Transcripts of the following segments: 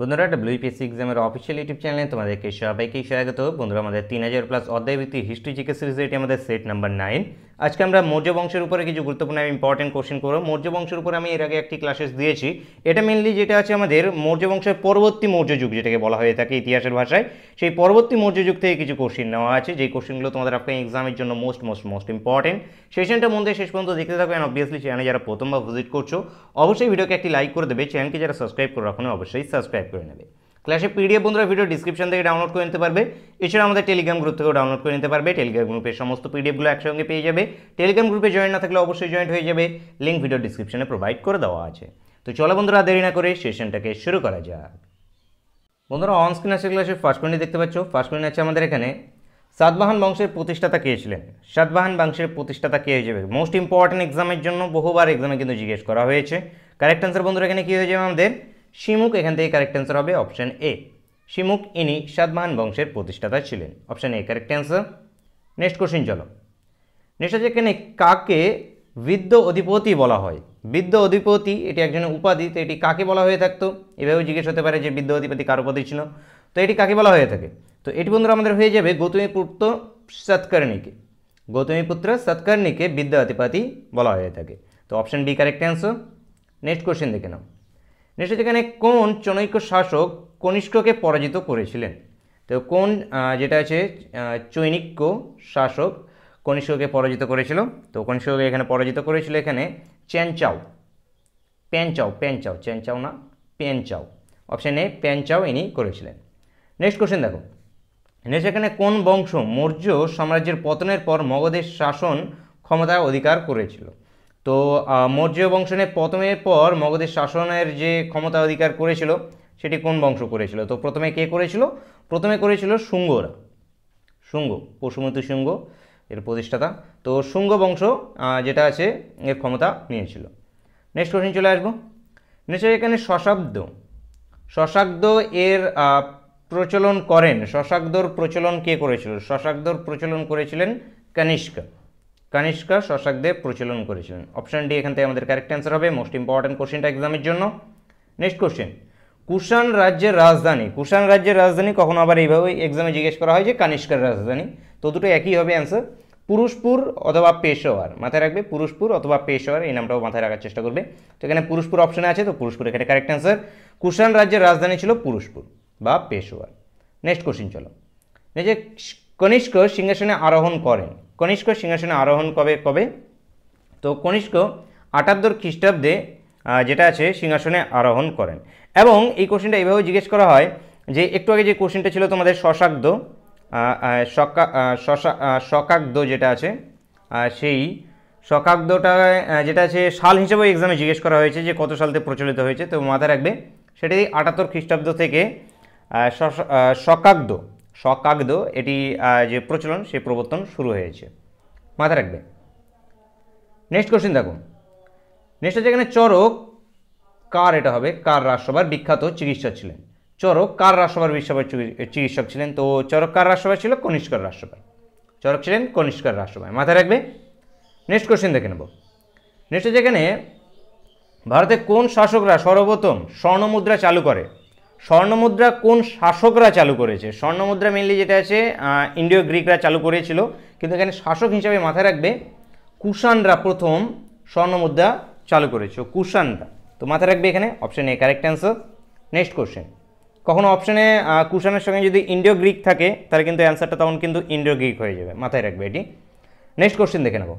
বন্ধুরা ডাব্লিউপিএসসি এক্সামের official YouTube চ্যানেলে তোমাদেরকে সবাইকে স্বাগত বন্ধুরা আমাদের তিন হাজার প্লাস ভিত্তিক হিস্ট্রি জিকে সিরিজ এটি আমাদের সেট নাম্বার নাইন আজকে আমরা মৌর্য বংশের উপরে কিছু গুরুত্বপূর্ণ আমি ইম্পর্টেন্ট কোশ্চেন করবো মৌর্য বংশের উপরে আমি এর আগে একটি ক্লাসেস দিয়েছি এটা মেনলি যেটা আছে আমাদের মৌর্য বংশের পরবর্তী মৌর্য যুগ যেটাকে বলা হয়ে থাকে ইতিহাসের ভাষায় সেই পরবর্তী মৌর্য যুগ থেকে কিছু কোশ্চেন নেওয়া আছে যেই কোশ্চেনগুলো তোমাদের আপনার এক্সামের জন্য মোস্ট মোস্ট মোস্ট ইম্পর্টেন্ট সেশনটা মন দিয়ে শেষ পর্যন্ত দেখতে থাকো থাকবেন অবভিয়াসলি চ্যানেলে যারা প্রথমবার ভিজিট করছো অবশ্যই ভিডিওকে একটি লাইক করে দেবে চ্যানেলকে যারা সাবস্ক্রাইব করে রাখুন অবশ্যই সাবস্ক্রাইব করে নেবে ক্লাসে পিডিএফ বন্ধুরা ভিডিও ডিসক্রিপশন থেকে ডাউনলোড করে নিতে পারবে এছাড়া আমাদের টেলিগ্রাম গ্রুপ থেকেও ডাউনলোড করে নিতে পারবে টেলিগ্রাম গ্রুপের সমস্ত পিডিএফগুলো একসঙ্গে পেয়ে যাবে টেলিগ্রাম গ্রুপে জয়েন না থাকলে অবশ্যই জয়েন হয়ে যাবে লিঙ্ক ভিডিও ডিসক্রিপশনে প্রোভাইড করে দেওয়া আছে তো চলো বন্ধুরা দেরি না করে সেশনটাকে শুরু করা যাক বন্ধুরা অনস্ক্রিন আছে ক্লাসে ফার্স্টকর্ণি দেখতে পাচ্ছ ফার্স্ট ফার্স্টকর্ণি আছে আমাদের এখানে সাতবাহন বংশের প্রতিষ্ঠাতা কে ছিলেন সাতবাহন বংশের প্রতিষ্ঠাতা কে হয়ে যাবে মোস্ট ইম্পর্টেন্ট এক্সামের জন্য বহুবার এক্সামে কিন্তু জিজ্ঞেস করা হয়েছে কারেক্ট অ্যান্সার বন্ধুরা এখানে কী হয়ে যাবে আমাদের শিমুক এখান থেকে কারেক্ট অ্যান্সার হবে অপশান এ শিমুক ইনি সাদমান বংশের প্রতিষ্ঠাতা ছিলেন option A correct answer next question চলো নেক্সট হচ্ছে এখানে কাকে বৃদ্ধ অধিপতি বলা হয় বৃদ্ধ অধিপতি এটি একজনের উপাধি তো এটি কাকে বলা হয়ে থাকতো এভাবেও জিজ্ঞেস হতে পারে যে বৃদ্ধ অধিপতি কার উপাধি ছিল তো এটি কাকে বলা হয়ে থাকে তো এটি বন্ধুরা আমাদের হয়ে যাবে গৌতমীপুত্র সৎকর্ণীকে গৌতমীপুত্র সৎকর্ণীকে বৃদ্ধ অধিপতি বলা হয়ে থাকে তো option B correct answer next question দেখে নাও নেক্সট এখানে কোন চনৈক্য শাসক কনিষ্ককে পরাজিত করেছিলেন তো কোন যেটা আছে চৈনিক্য শাসক কনিষ্ককে পরাজিত করেছিল তো কনিষ্ঠকে এখানে পরাজিত করেছিল এখানে চ্যানচাও প্যানচাও প্যানচাও চ্যানচাও না প্যানচাও অপশান এ প্যানচাও ইনি করেছিলেন নেক্সট কোশ্চেন দেখো নেক্সট এখানে কোন বংশ মৌর্য সাম্রাজ্যের পতনের পর মগধের শাসন ক্ষমতা অধিকার করেছিল তো মৌর্য বংশনে প্রথমের পর মগধের শাসনের যে ক্ষমতা অধিকার করেছিল সেটি কোন বংশ করেছিল তো প্রথমে কে করেছিল প্রথমে করেছিল শুঙ্গরা শুঙ্গ পশুমতি শুঙ্গ এর প্রতিষ্ঠাতা তো শুঙ্গ বংশ যেটা আছে এর ক্ষমতা নিয়েছিল নেক্সট কোশ্চেন চলে আসবো নিশ্চয়ই এখানে শশাব্দ শশাব্দ এর প্রচলন করেন শশাব্দর প্রচলন কে করেছিল শশাব্দর প্রচলন করেছিলেন কনিষ্কা কানিষ্কা শশাকদেব প্রচলন করেছিলেন অপশান ডি এখান থেকে আমাদের কারেক্ট অ্যান্সার হবে মোস্ট ইম্পর্ট্যান্ট কোশ্চেনটা এক্সামের জন্য নেক্সট কোশ্চেন কুষাণ রাজ্যের রাজধানী কুষাণ রাজ্যের রাজধানী কখনো আবার এইভাবে এক্সামে জিজ্ঞেস করা হয় যে কানিষ্কার রাজধানী তো দুটো একই হবে অ্যান্সার পুরুষপুর অথবা পেশোয়ার মাথায় রাখবে পুরুষপুর অথবা পেশোয়ার এই নামটাও মাথায় রাখার চেষ্টা করবে তো এখানে পুরুষপুর অপশানে আছে তো পুরুষপুর এখানে কারেক্ট অ্যান্সার কুষাণ রাজ্যের রাজধানী ছিল পুরুষপুর বা পেশোয়ার নেক্সট কোশ্চিন চলো যে কনিষ্ক সিংহাসনে আরোহণ করেন কনিষ্ক সিংহাসনে আরোহণ কবে কবে তো কনিষ্ক আটাত্তর খ্রিস্টাব্দে যেটা আছে সিংহাসনে আরোহণ করেন এবং এই কোশ্চেনটা এইভাবে জিজ্ঞেস করা হয় যে একটু আগে যে কোশ্চেনটা ছিল তোমাদের শশাগ্দ শকাগ্দ যেটা আছে সেই শকাগ্দটা যেটা আছে সাল হিসেবে এক্সামে জিজ্ঞেস করা হয়েছে যে কত সালতে প্রচলিত হয়েছে তো মাথায় রাখবে সেটাই আটাত্তর খ্রিস্টাব্দ থেকে শকাগ্দ সকাগদ এটি যে প্রচলন সে প্রবর্তন শুরু হয়েছে মাথায় রাখবে নেক্সট কোশ্চেন দেখো নেক্সট হচ্ছে এখানে চরক কার এটা হবে কার রাজসভার বিখ্যাত চিকিৎসক ছিলেন চরক কার রাজসভার বিশ্বভার চিকিৎসক ছিলেন তো চরক কার রাজসভা ছিল কনিষ্কর রাজসভা চরক ছিলেন কনিষ্কর রাজসভায় মাথায় রাখবে নেক্সট কোশ্চেন দেখে নেব নেক্সট যেখানে ভারতে কোন শাসকরা সর্বপ্রথম স্বর্ণমুদ্রা চালু করে স্বর্ণমুদ্রা কোন শাসকরা চালু করেছে স্বর্ণমুদ্রা মেনলি যেটা আছে ইন্ডিও গ্রিকরা চালু করেছিল কিন্তু এখানে শাসক হিসাবে মাথায় রাখবে কুষাণরা প্রথম স্বর্ণমুদ্রা চালু করেছে কুষাণরা তো মাথায় রাখবে এখানে option A correct answer next question কখনও অপশানে কুষাণের সঙ্গে যদি ইন্ডিও গ্রিক থাকে তাহলে কিন্তু অ্যান্সারটা তখন কিন্তু ইন্ডিও গ্রিক হয়ে যাবে মাথায় রাখবে এটি নেক্সট কোশ্চেন দেখে নেব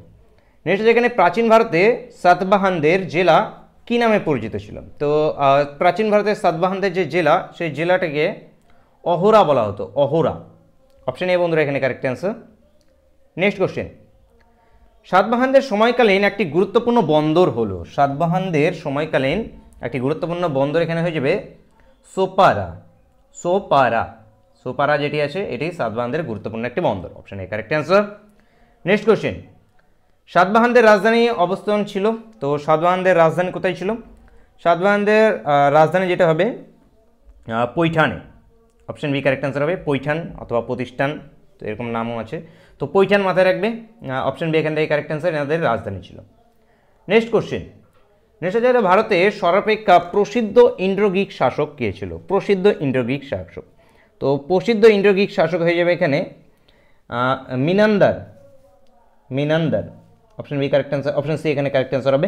নেক্সট যেখানে প্রাচীন ভারতে সাতবাহানদের জেলা কী নামে পরিচিত ছিল তো প্রাচীন ভারতের সাতবাহানদের যে জেলা সেই জেলাটাকে অহোরা বলা হতো অহোরা অপশন এ বন্ধুরা এখানে কারেক্ট অ্যান্সার নেক্সট কোশ্চেন সাতবাহানদের সময়কালীন একটি গুরুত্বপূর্ণ বন্দর হলো সাতবাহানদের সময়কালীন একটি গুরুত্বপূর্ণ বন্দর এখানে হয়ে যাবে সোপারা সোপারা সোপারা যেটি আছে এটি সাতবাহানদের গুরুত্বপূর্ণ একটি বন্দর option A correct answer next question সাতবাহানদের রাজধানী অবস্থান ছিল তো সাতবাহানদের রাজধানী কোথায় ছিল সাতবাহানদের রাজধানী যেটা হবে পৈঠানে অপশন বি কারেক্ট অ্যান্সার হবে পৈঠান অথবা প্রতিষ্ঠান তো এরকম নামও আছে তো পৈঠান মাথায় রাখবে অপশন বি এখান থেকে কারেক্ট অ্যান্সার এনাদের রাজধানী ছিল নেক্সট কোশ্চেন নেক্সট হচ্ছে ভারতে সর্বাপেক্ষা প্রসিদ্ধ ইন্ড্রোগ্রিক শাসক কে ছিল প্রসিদ্ধ ইন্ড্রোগ্রিক শাসক তো প্রসিদ্ধ ইন্ড্রোগ্রিক শাসক হয়ে যাবে এখানে Menander Menander option B correct answer option C এখানে কারেক্ট অ্যান্সার হবে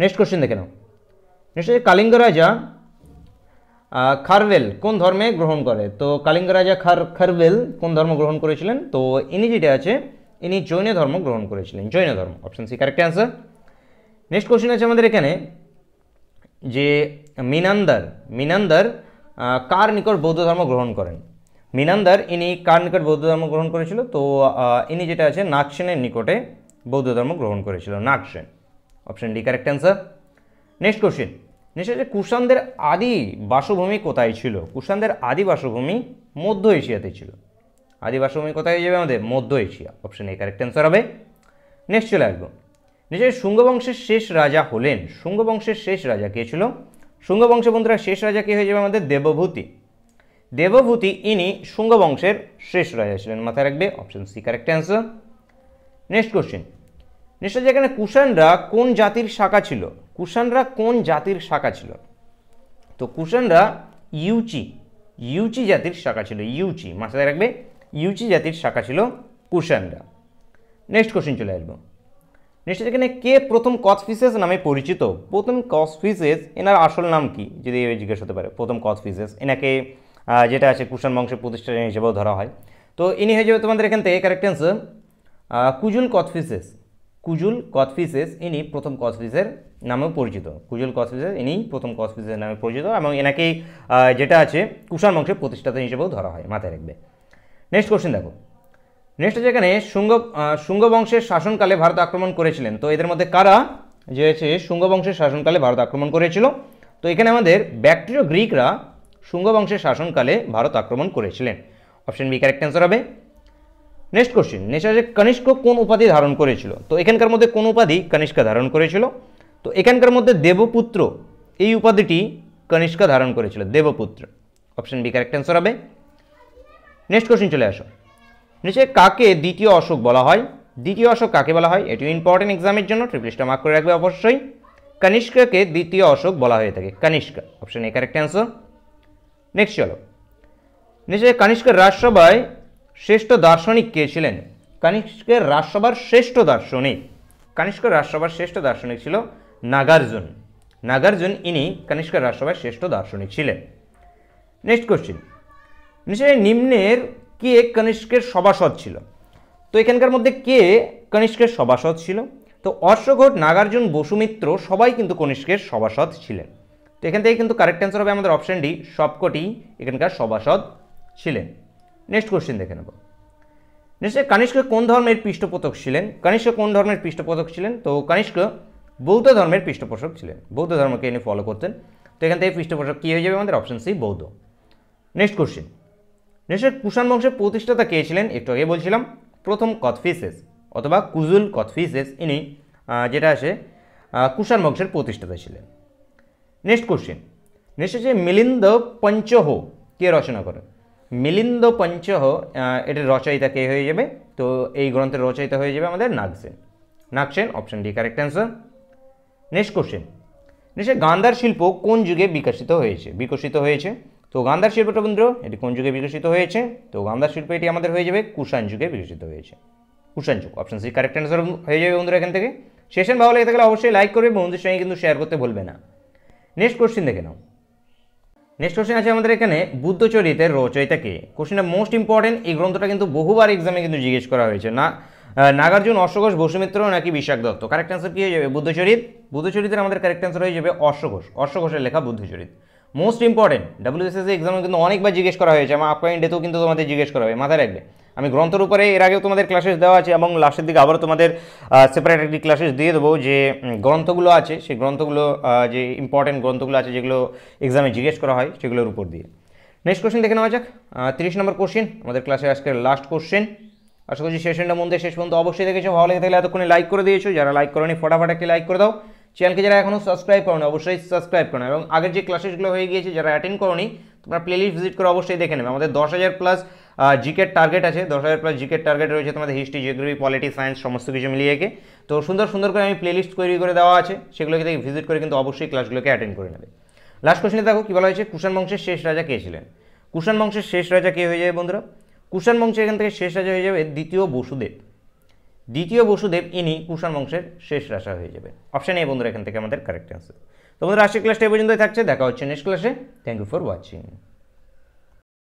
নেক্সট কোশ্চেন দেখে নাও নেক্সট কালিঙ্গ রাজা খারভেল কোন ধর্মে গ্রহণ করে তো কালিঙ্গ রাজা খার খারভেল কোন ধর্ম গ্রহণ করেছিলেন তো ইনি যেটা আছে ইনি জৈন ধর্ম গ্রহণ করেছিলেন জৈন ধর্ম option C correct answer next question আছে আমাদের এখানে যে মিনান্দার মিনান্দার কার নিকট বৌদ্ধ ধর্ম গ্রহণ করেন মিনান্দার ইনি কার নিকট বৌদ্ধ ধর্ম গ্রহণ করেছিল তো ইনি যেটা আছে নাকসেনের নিকটে বৌদ্ধ ধর্ম গ্রহণ করেছিল নাগ option D correct answer next question next যে কুষাণদের আদি বাসভূমি কোথায় ছিল কুষাণদের আদি বাসভূমি মধ্য এশিয়াতে ছিল আদি বাসভূমি কোথায় যাবে আমাদের মধ্য Asia option A correct answer হবে নেক্সট চলে আসবো নিজের শুঙ্গবংশের শেষ রাজা হলেন শুঙ্গবংশের শেষ রাজা কে ছিল শুঙ্গবংশ বন্ধুরা শেষ রাজা কে হয়ে যাবে আমাদের দেবভূতি দেবভূতি ইনি শুঙ্গবংশের শেষ রাজা ছিলেন মাথায় রাখবে option C correct answer next question next হচ্ছে এখানে কুষাণরা কোন জাতির শাখা ছিল কুষাণরা কোন জাতির শাখা ছিল তো কুষাণরা ইউচি ইউচি জাতির শাখা ছিল ইউচি মাথায় রাখবে ইউচি জাতির শাখা ছিল কুষাণরা নেক্সট কোশ্চেন চলে আসবো নেক্সট এখানে কে প্রথম কসফিসেস নামে পরিচিত প্রথম কসফিসেস এনার আসল নাম কি যদি এভাবে জিজ্ঞেস হতে পারে প্রথম কসফিসেস এনাকে যেটা আছে কুষাণ বংশের প্রতিষ্ঠান হিসেবেও ধরা হয় তো ইনি হয়ে যাবে তোমাদের এখান থেকে কারেক্ট অ্যান্সার কুজুল কথফিসেস কুজুল কথফিসেস ইনি প্রথম কথফিসের নামেও পরিচিত কুজুল কথফিসেস ইনি প্রথম কথফিসের নামে পরিচিত এবং এনাকে যেটা আছে কুষাণ বংশের প্রতিষ্ঠাতা হিসেবেও ধরা হয় মাথায় রাখবে নেক্সট কোশ্চেন দেখো নেক্সট যেখানে শুঙ্গ শুঙ্গ বংশের শাসনকালে ভারত আক্রমণ করেছিলেন তো এদের মধ্যে কারা যে হচ্ছে শুঙ্গ বংশের শাসনকালে ভারত আক্রমণ করেছিল তো এখানে আমাদের ব্যাকটেরিয় গ্রিকরা শুঙ্গ বংশের শাসনকালে ভারত আক্রমণ করেছিলেন অপশন বি কারেক্ট অ্যান্সার হবে নেক্সট কোশ্চিন নেক্সট আছে কনিষ্ক কোন উপাধি ধারণ করেছিল তো এখানকার মধ্যে কোন উপাধি কনিষ্কা ধারণ করেছিল তো এখানকার মধ্যে দেবপুত্র এই উপাধিটি কনিষ্কা ধারণ করেছিল Devaputra option B correct answer হবে নেক্সট কোশ্চিন চলে আসো নিচে কাকে দ্বিতীয় অশোক বলা হয় দ্বিতীয় অশোক কাকে বলা হয় এটিও ইম্পর্টেন্ট এক্সামের জন্য ট্রিপলিস্টা মার্ক করে রাখবে অবশ্যই কনিষ্কাকে দ্বিতীয় অশোক বলা হয়ে থাকে Kanishka option A correct answer next চলো নিচে কনিষ্কার রাজসভায় শ্রেষ্ঠ দার্শনিক কে ছিলেন কনিষ্কের রাজসভার শ্রেষ্ঠ দার্শনিক কনিষ্ক রাজসভার শ্রেষ্ঠ দার্শনিক ছিল নাগার্জুন নাগার্জুন ইনি কনিষ্ক রাজসভার শ্রেষ্ঠ দার্শনিক ছিলেন নেক্সট কোশ্চিন নিশ্চয় নিম্নের কে কনিষ্কের সভাসদ ছিল তো এখানকার মধ্যে কে কনিষ্কের সভাসদ ছিল তো অশ্বঘোট নাগার্জুন বসুমিত্র সবাই কিন্তু কনিষ্কের সভাসদ ছিলেন তো এখান থেকে কিন্তু কারেক্ট অ্যান্সার হবে আমাদের অপশানটি সবকটি এখানকার সভাসদ ছিলেন নেক্সট কোশ্চেন দেখে নেব নেক্সট কনিষ্ক কোন ধর্মের পৃষ্ঠপোষক ছিলেন কনিষ্ক কোন ধর্মের পৃষ্ঠপোষক ছিলেন তো কনিষ্ক বৌদ্ধ ধর্মের পৃষ্ঠপোষক ছিলেন বৌদ্ধ ধর্মকে ইনি ফলো করতেন তো এখান থেকে পৃষ্ঠপোষক কী হয়ে যাবে আমাদের অপশন সি বৌদ্ধ নেক্সট কোশ্চেন নেক্সট কুষাণ বংশের প্রতিষ্ঠাতা কে ছিলেন একটু আগে বলছিলাম প্রথম কথফিসেস অথবা কুজুল কথফিসেস ইনি যেটা আসে কুষাণ বংশের প্রতিষ্ঠাতা ছিলেন নেক্সট কোশ্চেন নেক্সট হচ্ছে মিলিন্দ পঞ্চহ কে রচনা করেন মিলিন্দ পঞ্চহ এটার রচয়িতা কে হয়ে যাবে তো এই গ্রন্থের রচয়িতা হয়ে যাবে আমাদের Nagasena Nagasena option D correct answer next question নিশ্চয় গান্ধার শিল্প কোন যুগে বিকশিত হয়েছে বিকশিত হয়েছে তো গান্ধার শিল্পটা বন্ধু এটি কোন যুগে বিকশিত হয়েছে তো গান্ধার শিল্প এটি আমাদের হয়ে যাবে কুষাণ যুগে বিকশিত হয়েছে কুষাণ যুগ অপশন সি কারেক্ট অ্যান্সার হয়ে যাবে বন্ধুরা এখান থেকে সেশন ভালো লেগে থাকলে অবশ্যই লাইক করবে বন্ধুদের সঙ্গে কিন্তু শেয়ার করতে ভুলবে না নেক্সট কোশ্চিন দেখে নাও নেক্সট কোশ্চেন আছে আমাদের এখানে বুদ্ধচরিতের রচয়িতাকে কোশ্চেনটা মোস্ট ইম্পর্টেন্ট এই গ্রন্থটা কিন্তু বহুবার এক্সামে কিন্তু জিজ্ঞেস করা হয়েছে না নাগার্জুন অশ্বঘোষ বসুমিত্র নাকি বিশাক দত্ত কারেক্ট অ্যান্সার কী হয়ে যাবে বুদ্ধচরিত বুদ্ধচরিতের আমাদের কারেক্ট অ্যান্সার হয়ে যাবে অশ্বঘোষ অশ্বঘোষের লেখা বুদ্ধচরিত মোস্ট ইম্পর্টেন্ট ডাব্লিউএসএসি এক্সামে কিন্তু অনেকবার জিজ্ঞেস করা হয়েছে আমার আপকামিং ডেতেও কিন্তু তোমাদের জিজ্ঞেস করা হবে মাথায় রাখবে আমি গ্রন্থের উপরে এর আগেও তোমাদের ক্লাসেস দেওয়া আছে এবং লাস্টের দিকে আবারও তোমাদের সেপারেট একটি ক্লাসেস দিয়ে দেবো যে গ্রন্থগুলো আছে সেই গ্রন্থগুলো যে ইম্পর্টেন্ট গ্রন্থগুলো আছে যেগুলো এক্সামে জিজ্ঞেস করা হয় সেগুলোর উপর দিয়ে নেক্সট কোশ্চেন দেখে নেওয়া যাক তিরিশ নম্বর কোশ্চেন আমাদের ক্লাসে আজকের লাস্ট কোশ্চেন আশা করছি সেশনটা মধ্যে শেষ পর্যন্ত অবশ্যই দেখেছো ভালো লেগে থাকলে এতক্ষণে লাইক করে দিয়েছো যারা লাইক করেনি ফটাফট একটি লাইক করে দাও চ্যানেলকে যারা এখনও সাবস্ক্রাইব করো অবশ্যই সাবস্ক্রাইব করো এবং আগের যে ক্লাসেসগুলো হয়ে গিয়েছে যারা অ্যাটেন্ড করো তোমরা প্লেলিস্ট ভিজিট করে অবশ্যই দেখে নেবে আমাদের দশ হাজার প্লাস জিকের টার্গেট আছে দশ হাজার প্লাস জিকের টার্গেট রয়েছে তোমাদের হিস্ট্রি জিওগ্রাফি পলিটি সায়েন্স সমস্ত কিছু মিলিয়ে গিয়ে তো সুন্দর সুন্দর করে আমি প্লেলিস্ট তৈরি করে দেওয়া আছে সেগুলোকে দেখে ভিজিট করে কিন্তু অবশ্যই ক্লাসগুলোকে অ্যাটেন্ড করে নেবে লাস্ট কোশ্চেনে দেখো কী বলা হয়েছে কুষাণ বংশের শেষ রাজা কে ছিলেন কুষাণ বংশের শেষ রাজা কে হয়ে যাবে বন্ধুরা কুষাণ বংশের এখান থেকে শেষ রাজা হয়ে যাবে দ্বিতীয় বসুদেব দ্বিতীয় বসুদেব ইনি কুষাণ বংশের শেষ রাজা হয়ে যাবে অপশান এ বন্ধুরা এখান থেকে আমাদের কারেক্ট অ্যান্সার তো বন্ধুরা আজকের ক্লাসটা এই পর্যন্তই থাকছে দেখা হচ্ছে নেক্সট ক্লাসে থ্যাংক ইউ ফর ওয়াচিং